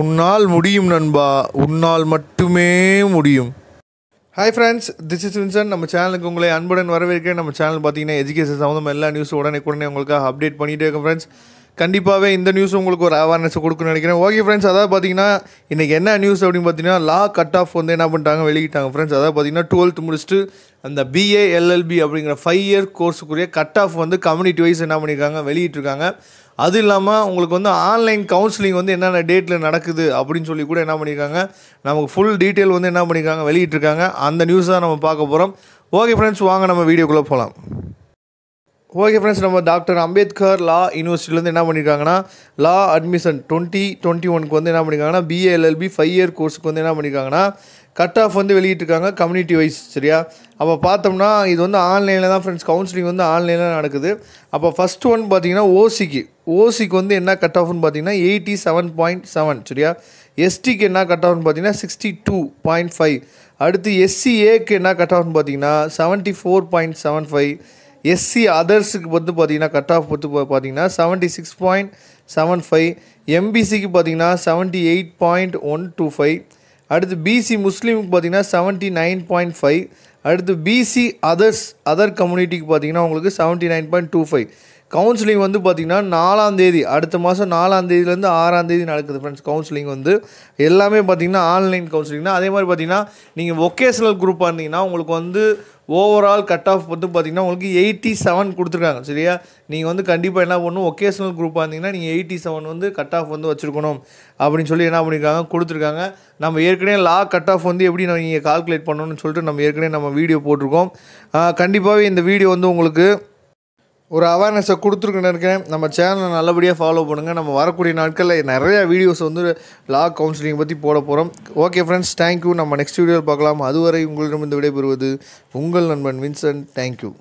உன்னால் முடியும் நண்பா உன்னால் மட்டுமே முடியும் hi friends this is Vinson நம்ம சேனலுக்கு உங்களை அன்புடன் வரவேற்கிறேன் நம்ம சேனல் பார்த்தீங்கன்னா எஜுகேஷன் சம்மந்தம் எல்லா நியூஸும் உடனே உடனே உங்களுக்காக அப்டேட் பண்ணிகிட்டே இருக்கோம் ஃப்ரெண்ட்ஸ் கண்டிப்பாகவே இந்த நியூஸ் உங்களுக்கு ஒரு அவேர்னஸ் கொடுக்கணும்னு நினைக்கிறேன் ஓகே ஃப்ரெண்ட்ஸ் அதாவது பார்த்தீங்கன்னா இன்றைக்கி என்ன நியூஸ் அப்படின்னு பார்த்தீங்கன்னா லா கட் ஆஃப் வந்து என்ன பண்ணிட்டாங்க வெளியிட்டாங்க ஃப்ரெண்ட்ஸ் அதாவது பார்த்தீங்கன்னா டுவெல்த் முடிச்சுட்டு அந்த பிஏஎல்எல்பி அப்படிங்கிற ஃபைவ் இயர் கோர்ஸுக்குரிய கட் ஆஃப் வந்து கம்யூனிட்டி வைஸ் என்ன பண்ணியிருக்காங்க வெளியிட்டிருக்காங்க அது இல்லாமல் உங்களுக்கு வந்து ஆன்லைன் கவுன்சிலிங் வந்து என்னென்ன டேட்டில் நடக்குது அப்படின்னு சொல்லி கூட என்ன பண்ணியிருக்காங்க நமக்கு ஃபுல் டீட்டெயில் வந்து என்ன பண்ணியிருக்காங்க வெளியிட்டிருக்காங்க அந்த நியூஸ் தான் நம்ம பார்க்க போகிறோம் ஓகே ஃப்ரெண்ட்ஸ் வாங்க நம்ம வீடியோக்குள்ளே போகலாம் ஓகே ஃப்ரெண்ட்ஸ் நம்ம டாக்டர் அம்பேத்கர் லா யூனிவர்சிட்டிலேருந்து என்ன பண்ணியிருக்காங்கன்னா லா அட்மிஷன் டுவெண்ட்டி டுவெண்ட்டி ஒனுக்கு வந்து என்ன பண்ணியிருக்காங்கன்னா பிஏஎல்எல்பி ஃபைவ் இயர் கோர்ஸுக்கு வந்து என்ன பண்ணியிருக்காங்கன்னா கட் ஆஃப் வந்து வெளியிட்டிருக்காங்க கம்யூனிட்டி வைஸ் சரியா அப்போ பார்த்தோம்னா இது வந்து ஆன்லைனில் தான் ஃப்ரெண்ட்ஸ் கவுன்சிலிங் வந்து ஆன்லைனில் நடக்குது அப்போ ஃபஸ்ட் ஒன் பார்த்தீங்கன்னா ஓசிக்கு ஓசிக்கு வந்து என்ன கட் ஆஃப்னு பார்த்தீங்கன்னா எயிட்டி செவன் பாயிண்ட் செவன் சரியா எஸ்டிக்கு என்ன கட் ஆஃப்னு பார்த்தீங்கன்னா சிக்ஸ்டி டூ பாயிண்ட் ஃபைவ் அடுத்து எஸ்சிஏக்கு என்ன கட் ஆஃப்னு பார்த்தீங்கன்னா seventy four point seven five SC அதர்ஸுக்கு வந்து பார்த்தீங்கன்னா கட் ஆஃப் பொறுத்து பார்த்தீங்கன்னா seventy six point seven five எம்பிசிக்கு பார்த்தீங்கன்னா seventy eight point one two five அடுத்து பிசி முஸ்லீமுக்கு பார்த்தீங்கன்னா செவன்ட்டி நைன் பாயிண்ட் ஃபைவ் அடுத்து பிசி அதர்ஸ் அதர் கம்யூனிட்டிக்கு பார்த்தீங்கன்னா உங்களுக்கு seventy nine point two five counselling வந்து பார்த்திங்கன்னா நாலாந்தேதி அடுத்த மாதம் நாலாந்தேதியிலேருந்து ஆறாந்தேதி நடக்குது ஃப்ரெண்ட்ஸ் கவுன்சிலிங் வந்து எல்லாமே பார்த்திங்கன்னா ஆன்லைன் கவுன்சிலிங்னா அதே மாதிரி பார்த்திங்கன்னா நீங்கள் ஒகேஷனல் குரூப்பாக இருந்தீங்கன்னா உங்களுக்கு வந்து ஓவரால் கட் ஆஃப் வந்து பார்த்திங்கன்னா உங்களுக்கு எயிட்டி செவன் கொடுத்துருக்காங்க சரியா நீங்கள் வந்து கண்டிப்பாக என்ன பண்ணணும் ஒகேஷனல் குரூப்பாக இருந்தீங்கன்னா நீங்கள் எயிட்டி செவன் வந்து கட் ஆஃப் வந்து வச்சுருக்கணும் அப்படின்னு சொல்லி என்ன பண்ணியிருக்காங்க கொடுத்துருக்காங்க நம்ம ஏற்கனவே லா கட் ஆஃப் வந்து எப்படி நம்ம நீங்கள் கால்குலேட் பண்ணணும்னு சொல்லிட்டு நம்ம ஏற்கனவே நம்ம வீடியோ போட்டிருக்கோம் கண்டிப்பாகவே இந்த வீடியோ வந்து உங்களுக்கு ஒரு அவேர்னஸை கொடுத்துருக்குன்னு இருக்கேன் நம்ம சேனலை நல்லபடியாக ஃபாலோ பண்ணுங்கள் நம்ம வரக்கூடிய நாட்களில் நிறையா வீடியோஸ் வந்து லா கவுன்சிலிங் பற்றி போட போகிறோம் ஓகே ஃப்ரெண்ட்ஸ் தேங்க்யூ நம்ம நெக்ஸ்ட் வீடியோவில் பார்க்கலாம் அதுவரை உங்களிடம் இந்த விடைபெறுவது உங்கள் நண்பன் வின்சென்ட் தேங்க்யூ